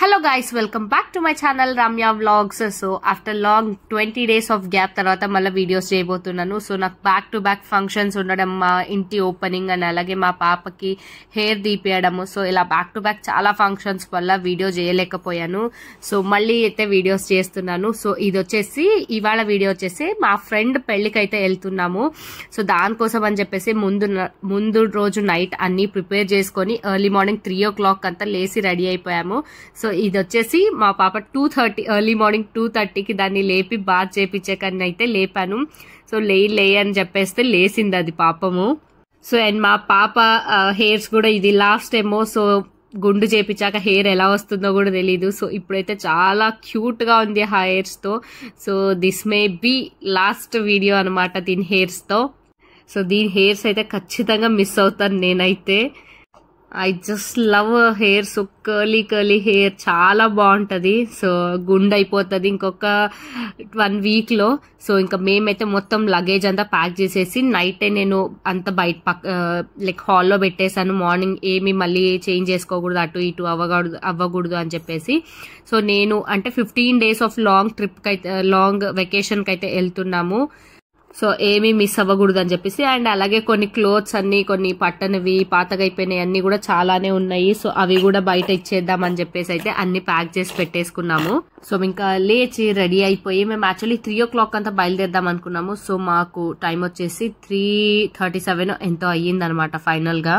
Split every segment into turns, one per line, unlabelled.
hello guys welcome back to my channel Ramya vlogs so after long twenty days of gap తర్వాత మళ్ళీ videos చేయబోతున్నాను so నాకు back to back functions ఉండడం మా ఇంటి ఓపెనింగ్ అని అలాగే మా పాపకి హెయిర్ తీపియడము సో ఇలా బ్యాక్ టు బ్యాక్ చాలా ఫంక్షన్స్ వల్ల వీడియో చేయలేకపోయాను సో మళ్ళీ అయితే వీడియోస్ చేస్తున్నాను సో ఇది వచ్చేసి ఇవాళ వీడియో వచ్చేసి మా ఫ్రెండ్ పెళ్ళికి అయితే వెళ్తున్నాము సో దానికోసం అని చెప్పేసి ముందు ముందు రోజు నైట్ అన్నీ ప్రిపేర్ చేసుకొని early morning three o'clock అంతా లేచి రెడీ అయిపోయాము సో ఇది వచ్చేసి మా పాప two thirty early morning two థర్టీకి దాన్ని లేపి బాత్ చేపించే కన్నా అయితే లేపాను సో లే లే అని చెప్పేస్తే లేసింది అది పాపము సో అండ్ మా పాప హెయిర్స్ కూడా ఇది లాస్ట్ ఏమో సో గుండు చేపించాక హెయిర్ ఎలా వస్తుందో కూడా తెలీదు సో ఇప్పుడైతే చాలా క్యూట్గా ఉంది ఆ హెయిర్స్తో so this may be last video అనమాట దీని హెయిర్స్తో సో దీని హెయిర్స్ అయితే ఖచ్చితంగా మిస్ అవుతాను నేనైతే I just love hair so curly curly hair చాలా బాగుంటుంది సో గుండె అయిపోతుంది ఇంకొక వన్ వీక్లో సో ఇంకా మేమైతే మొత్తం లగేజ్ అంతా ప్యాక్ చేసేసి నైటే నేను అంత బయట పక్క లైక్ హాల్లో పెట్టేశాను మార్నింగ్ ఏమి మళ్ళీ చేంజ్ చేసుకోకూడదు అటు ఇటు అవ్వకూడదు అవ్వకూడదు అని చెప్పేసి సో నేను అంటే ఫిఫ్టీన్ డేస్ ఆఫ్ లాంగ్ ట్రిప్కి అయితే లాంగ్ వెకేషన్కి అయితే వెళ్తున్నాము సో ఏమీ మిస్ అవ్వకూడదని చెప్పేసి అండ్ అలాగే కొన్ని క్లోత్స్ అన్ని కొన్ని పట్టనివి పాతగైపోయినాయి అన్ని కూడా చాలానే ఉన్నాయి సో అవి కూడా బయట ఇచ్చేద్దాం అని చెప్పేసి అయితే అన్ని ప్యాక్ చేసి పెట్టేసుకున్నాము సో ఇంకా లేచి రెడీ అయిపోయి మేము యాక్చువల్లీ త్రీ ఓ క్లాక్ అంతా బయలుదేరదాం అనుకున్నాము సో మాకు టైం వచ్చేసి త్రీ థర్టీ సెవెన్ ఎంతో అయ్యిందనమాట ఫైనల్గా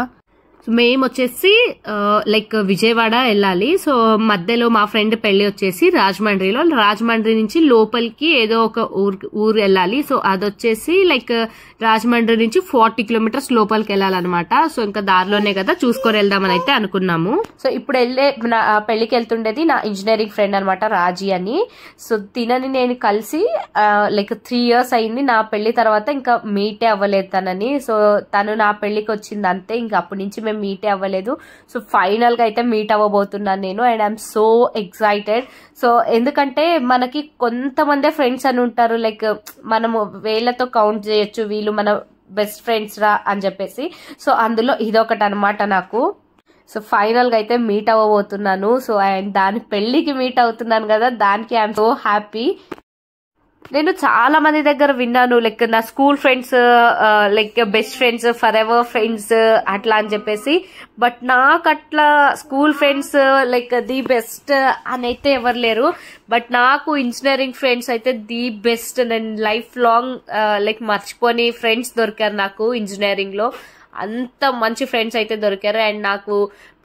మేము వచ్చేసి లైక్ విజయవాడ వెళ్ళాలి సో మధ్యలో మా ఫ్రెండ్ పెళ్లి వచ్చేసి రాజమండ్రిలో రాజమండ్రి నుంచి లోపలికి ఏదో ఒక ఊరు ఊరు వెళ్ళాలి సో అది వచ్చేసి లైక్ రాజమండ్రి నుంచి ఫార్టీ కిలోమీటర్స్ లోపలికి వెళ్ళాలన్నమాట సో ఇంకా దారిలోనే కదా చూసుకొని వెళ్దామని అయితే అనుకున్నాము సో ఇప్పుడు వెళ్ళే నా పెళ్లికి వెళ్తుండేది నా ఇంజనీరింగ్ ఫ్రెండ్ అనమాట రాజీ అని సో తినని నేను కలిసి లైక్ త్రీ ఇయర్స్ అయింది నా పెళ్లి తర్వాత ఇంకా మీటే అవ్వలేదు తనని సో తను నా పెళ్లికి వచ్చింది అంతే ఇంకా అప్పటి నుంచి మేము మేము మీట్ అవ్వలేదు సో ఫైనల్గా అయితే మీట్ అవ్వబోతున్నాను నేను and I'm so excited so ఎందుకంటే మనకి కొంతమందే ఫ్రెండ్స్ అని ఉంటారు లైక్ మనము వేళ్ళతో కౌంట్ చేయొచ్చు వీళ్ళు మన బెస్ట్ ఫ్రెండ్స్ రా అని చెప్పేసి సో అందులో ఇదొకటి అనమాట నాకు సో ఫైనల్గా అయితే మీట్ అవ్వబోతున్నాను సో అండ్ దాని పెళ్ళికి మీట్ అవుతున్నాను కదా దానికి ఐఎమ్ సో హ్యాపీ నేను చాలా మంది దగ్గర విన్నాను లైక్ నా school friends like best friends for ever friends అట్లా అని చెప్పేసి బట్ నాకు అట్లా school friends like the best అని అయితే ఎవరు లేరు బట్ నాకు ఇంజనీరింగ్ ఫ్రెండ్స్ అయితే ది బెస్ట్ నేను లైఫ్ లాంగ్ లైక్ మర్చిపోని ఫ్రెండ్స్ దొరికారు నాకు ఇంజనీరింగ్లో అంత మంచి ఫ్రెండ్స్ అయితే దొరికారు అండ్ నాకు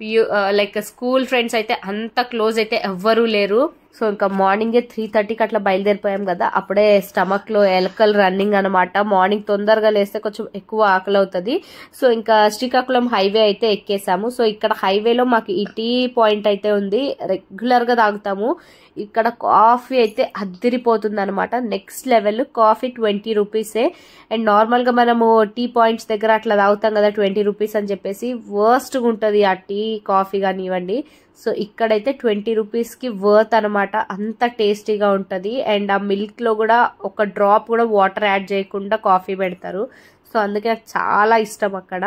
పియూ లైక్ స్కూల్ ఫ్రెండ్స్ అయితే అంత క్లోజ్ అయితే ఎవ్వరూ లేరు సో ఇంకా మార్నింగే త్రీ థర్టీకి అట్లా బయలుదేరిపోయాం కదా అప్పుడే స్టమక్లో ఎలకలు రన్నింగ్ అనమాట మార్నింగ్ తొందరగా లేస్తే కొంచెం ఎక్కువ ఆకలి అవుతుంది సో ఇంకా శ్రీకాకుళం హైవే అయితే ఎక్కేసాము సో ఇక్కడ హైవేలో మాకు ఈ టీ పాయింట్ అయితే ఉంది రెగ్యులర్గా తాగుతాము ఇక్కడ కాఫీ అయితే అద్దరిపోతుంది అనమాట నెక్స్ట్ లెవెల్ కాఫీ ట్వంటీ రూపీసే అండ్ నార్మల్గా మనము టీ పాయింట్స్ దగ్గర అట్లా తాగుతాం కదా ట్వంటీ రూపీస్ అని చెప్పేసి వర్స్ట్గా ఉంటుంది ఆ టీ టీ కాఫీ కానివ్వండి సో ఇక్కడైతే ట్వంటీ రూపీస్కి వర్త్ అనమాట అంత టేస్టీగా ఉంటుంది అండ్ ఆ మిల్క్లో కూడా ఒక డ్రాప్ కూడా వాటర్ యాడ్ చేయకుండా కాఫీ పెడతారు సో అందుకే నాకు చాలా ఇష్టం అక్కడ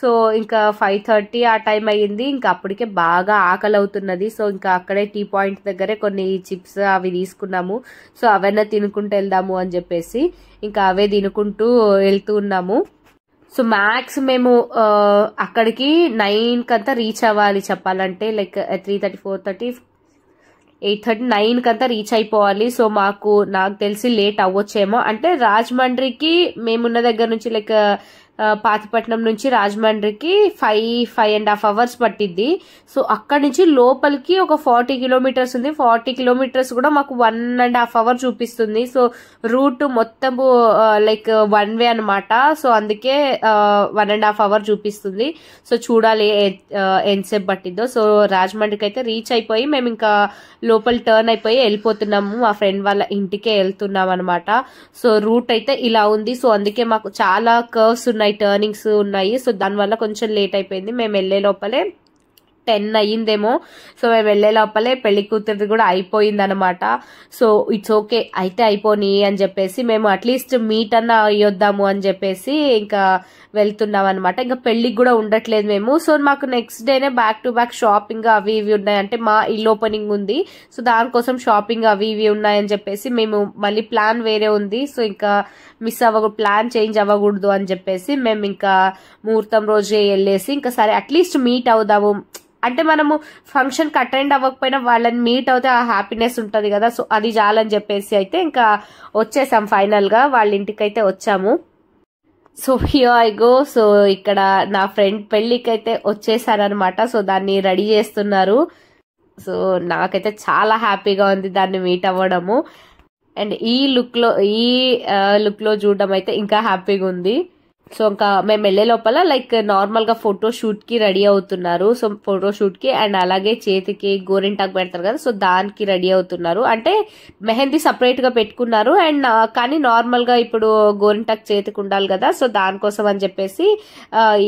సో ఇంకా ఫైవ్ థర్టీ ఆ టైం అయ్యింది ఇంకా అప్పటికే బాగా ఆకలి అవుతున్నది సో ఇంకా అక్కడే టీ పాయింట్ దగ్గరే కొన్ని చిప్స్ అవి తీసుకున్నాము సో అవన్నీ తినుకుంటూ వెళ్దాము అని చెప్పేసి ఇంకా అవే తినుకుంటూ వెళ్తూ ఉన్నాము సో మ్యాక్స్ మేము uh, అక్కడికి నైన్కి అంతా రీచ్ అవ్వాలి చెప్పాలంటే like three thirty four thirty eight thirty నైన్కి అంతా రీచ్ అయిపోవాలి సో మాకు నాకు తెలిసి లేట్ అవ్వచ్చేమో అంటే రాజమండ్రికి మేమున్న దగ్గర నుంచి లైక్ uh, పాతిపట్నం నుంచి రాజమండ్రికి five five and half hours పట్టిద్ది సో అక్కడి నుంచి లోపలికి ఒక ఫార్టీ కిలోమీటర్స్ ఉంది ఫార్టీ కిలోమీటర్స్ కూడా మాకు వన్ అండ్ హాఫ్ అవర్ చూపిస్తుంది సో రూట్ మొత్తము లైక్ వన్ వే అనమాట సో అందుకే వన్ అండ్ హాఫ్ అవర్ చూపిస్తుంది సో చూడాలి ఎంతసేపు పట్టిద్దో సో రాజమండ్రికి అయితే రీచ్ అయిపోయి మేము ఇంకా లోపల టర్న్ అయిపోయి వెళ్ళిపోతున్నాము మా ఫ్రెండ్ వాళ్ళ ఇంటికే వెళ్తున్నాం అనమాట సో రూట్ అయితే ఇలా ఉంది సో అందుకే మాకు చాలా కర్వ్స్ ఉన్నాయి ఉన్నాయి టర్నింగ్స్ ఉన్నాయి సో దానివల్ల కొంచెం లేట్ అయిపోయింది మేము వెళ్ళే లోపలే టెన్ అయ్యిందేమో సో మేము వెళ్ళే లోపలే పెళ్లి కూతురిది కూడా అయిపోయింది అనమాట సో ఇట్స్ ఓకే అయితే అయిపోని అని చెప్పేసి మేము అట్లీస్ట్ మీట్ అన్న అయ్యొద్దాము అని చెప్పేసి ఇంకా వెళ్తున్నాం అనమాట ఇంకా పెళ్లికి కూడా ఉండట్లేదు మేము సో మాకు నెక్స్ట్ డేనే బ్యాక్ టు బ్యాక్ షాపింగ్ అవి ఇవి ఉన్నాయంటే మా ఇల్లు ఓపెనింగ్ ఉంది సో దానికోసం షాపింగ్ అవి ఇవి ఉన్నాయని చెప్పేసి మేము మళ్ళీ ప్లాన్ వేరే ఉంది సో ఇంకా మిస్ అవ్వకూడదు ప్లాన్ చేంజ్ అవ్వకూడదు అని చెప్పేసి మేము ఇంకా ముహూర్తం రోజే వెళ్ళేసి ఇంకా సరే అట్లీస్ట్ మీట్ అవుదాము అంటే మనము ఫంక్షన్కి అటెండ్ అవ్వకపోయినా వాళ్ళని మీట్ అవుతే ఆ హ్యాపీనెస్ ఉంటుంది కదా సో అది చాలని చెప్పేసి అయితే ఇంకా వచ్చేసాం ఫైనల్గా వాళ్ళ ఇంటికైతే వచ్చాము so here I go so ఇక్కడ నా ఫ్రెండ్ పెళ్ళికైతే వచ్చేసారనమాట సో దాన్ని రెడీ చేస్తున్నారు సో నాకైతే చాలా హ్యాపీగా ఉంది దాన్ని మీట్ అవ్వడము అండ్ ఈ లుక్లో ఈ లుక్లో చూడడం అయితే ఇంకా హ్యాపీగా ఉంది సో ఇంకా మేము వెళ్ళే లోపల లైక్ నార్మల్గా ఫోటో షూట్కి రెడీ అవుతున్నారు సో ఫోటో కి అండ్ అలాగే చేతికి గోరింటాకు పెడతారు కదా సో దానికి రెడీ అవుతున్నారు అంటే మెహందీ సపరేట్గా పెట్టుకున్నారు అండ్ కానీ నార్మల్గా ఇప్పుడు గోరింటాకు చేతికి ఉండాలి కదా సో దానికోసం అని చెప్పేసి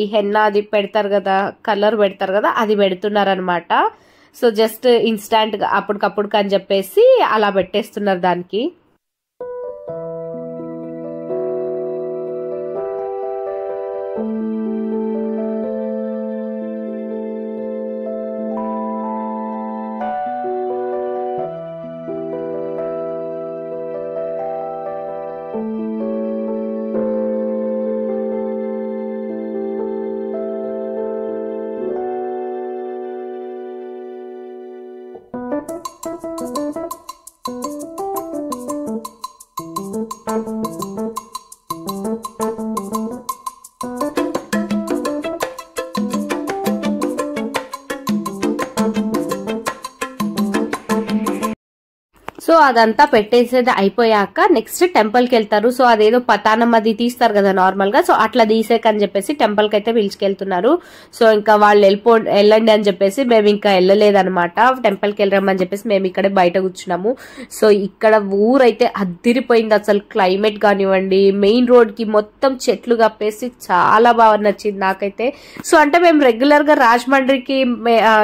ఈ హెన్న అది పెడతారు కదా కలర్ పెడతారు కదా అది పెడుతున్నారు అనమాట సో జస్ట్ ఇన్స్టాంట్గా అప్పటికప్పుడు అని చెప్పేసి అలా పెట్టేస్తున్నారు దానికి Música సో అదంతా పెట్టేసేది అయిపోయాక నెక్స్ట్ టెంపుల్కి వెళ్తారు సో అదేదో పతానం అది తీస్తారు కదా నార్మల్గా సో అట్లా తీసేక అని చెప్పేసి టెంపుల్కి అయితే పిలిచికెళ్తున్నారు సో ఇంకా వాళ్ళు వెళ్ళిపో వెళ్ళండి అని చెప్పేసి మేము ఇంకా వెళ్ళలేదనమాట టెంపుల్కి వెళ్ళమని చెప్పేసి మేము ఇక్కడే బయట కూర్చున్నాము సో ఇక్కడ ఊరైతే అద్దిరిపోయింది అసలు క్లైమేట్ కానివ్వండి మెయిన్ రోడ్ కి మొత్తం చెట్లు కప్పేసి చాలా బాగా నచ్చింది నాకైతే సో అంటే మేము రెగ్యులర్గా రాజమండ్రికి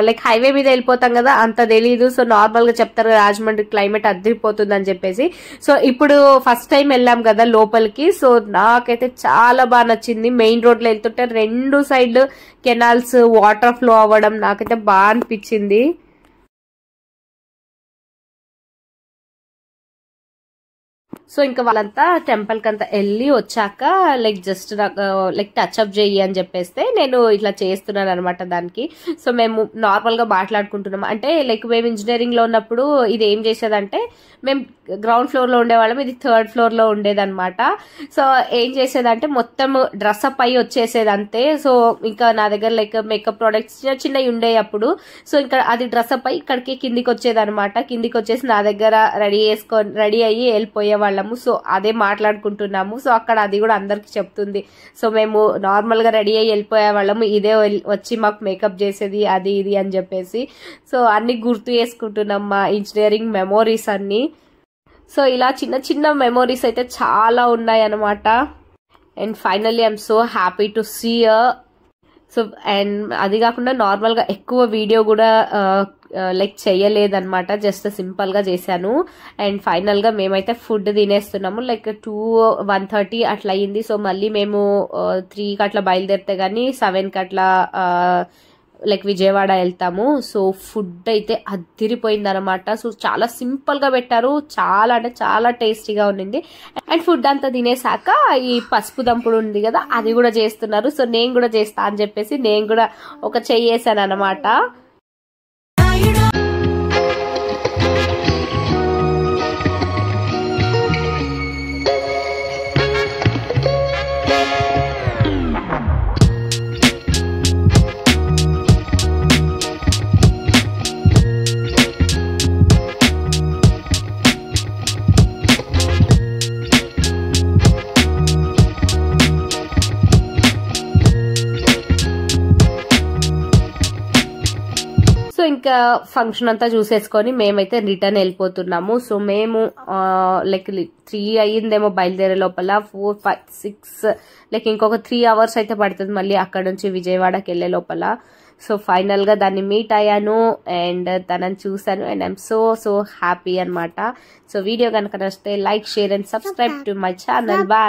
లైక్ హైవే మీద వెళ్ళిపోతాం కదా అంత తెలీదు సో నార్మల్గా చెప్తారు రాజమండ్రి క్లైమేట్ అద్దరిపోతుందని చెప్పేసి సో ఇప్పుడు ఫస్ట్ టైం వెళ్ళాం కదా లోపలికి సో నాకైతే చాలా బాగా నచ్చింది మెయిన్ రోడ్లో వెళ్తుంటే రెండు సైడ్ కెనాల్స్ వాటర్ ఫ్లో అవ్వడం నాకైతే బాగా అనిపించింది సో ఇంకా వాళ్ళంతా టెంపుల్కి అంతా వెళ్ళి వచ్చాక లైక్ జస్ట్ నాకు లైక్ టచ్అప్ చేయి అని చెప్పేస్తే నేను ఇట్లా చేస్తున్నాను అనమాట దానికి సో మేము నార్మల్గా మాట్లాడుకుంటున్నాం అంటే లైక్ మేము ఇంజనీరింగ్లో ఉన్నప్పుడు ఇది ఏం చేసేదంటే మేము గ్రౌండ్ ఫ్లోర్లో ఉండేవాళ్ళం ఇది థర్డ్ ఫ్లోర్లో ఉండేదనమాట సో ఏం చేసేదంటే మొత్తం డ్రెస్అప్ అయ్యి వచ్చేసేది అంతే సో ఇంకా నా దగ్గర లైక్ మేకప్ ప్రొడక్ట్స్ చిన్న చిన్నవి ఉండే అప్పుడు సో ఇంకా అది డ్రెస్అప్ అయ్యి ఇక్కడికి కిందికి అనమాట కిందికి వచ్చేసి నా దగ్గర రెడీ చేసుకొని రెడీ అయ్యి వెళ్ళిపోయేవాళ్ళు వాళ్ళము సో అదే మాట్లాడుకుంటున్నాము సో అక్కడ అది కూడా అందరికి చెప్తుంది సో మేము నార్మల్గా రెడీ అయ్యి వెళ్ళిపోయే వాళ్ళము ఇదే వచ్చి మాకు మేకప్ చేసేది అది ఇది అని చెప్పేసి సో అన్ని గుర్తు చేసుకుంటున్నాం మా ఇంజనీరింగ్ మెమోరీస్ అన్నీ సో ఇలా చిన్న చిన్న మెమోరీస్ అయితే చాలా ఉన్నాయి అనమాట and finally I'm so happy to see uh so and అది కాకుండా నార్మల్గా ఎక్కువ వీడియో కూడా లైక్ చేయలేదన్నమాట జస్ట్ సింపుల్గా చేశాను అండ్ ఫైనల్గా మేమైతే ఫుడ్ తినేస్తున్నాము లైక్ టూ వన్ థర్టీ అట్లా అయ్యింది సో మళ్ళీ మేము త్రీకి అట్లా బయలుదేరితే కానీ సెవెన్కి అట్లా లైక్ విజయవాడ వెళ్తాము సో ఫుడ్ అయితే అద్దిరిపోయింది అనమాట సో చాలా సింపుల్గా పెట్టారు చాలా అంటే చాలా టేస్టీగా ఉండింది అండ్ ఫుడ్ అంతా తినేసాక ఈ పసుపు దంపుడు ఉంది కదా అది కూడా చేస్తున్నారు సో నేను కూడా చేస్తా అని చెప్పేసి నేను కూడా ఒక చెయ్యేసాను అనమాట ఇంకా ఫంక్షన్ అంతా చూసేసుకొని మేమైతే రిటర్న్ వెళ్ళిపోతున్నాము సో మేము లైక్ త్రీ అయ్యిందేమో బయలుదేరే లోపల ఫోర్ ఫైవ్ సిక్స్ లైక్ ఇంకొక త్రీ అవర్స్ అయితే పడుతుంది మళ్ళీ అక్కడ నుంచి విజయవాడకి వెళ్ళే లోపల సో ఫైనల్గా దాన్ని మీట్ అయ్యాను అండ్ తనని చూశాను and I'm so so happy అనమాట సో వీడియో కనుక నచ్చితే like share and subscribe to my channel bye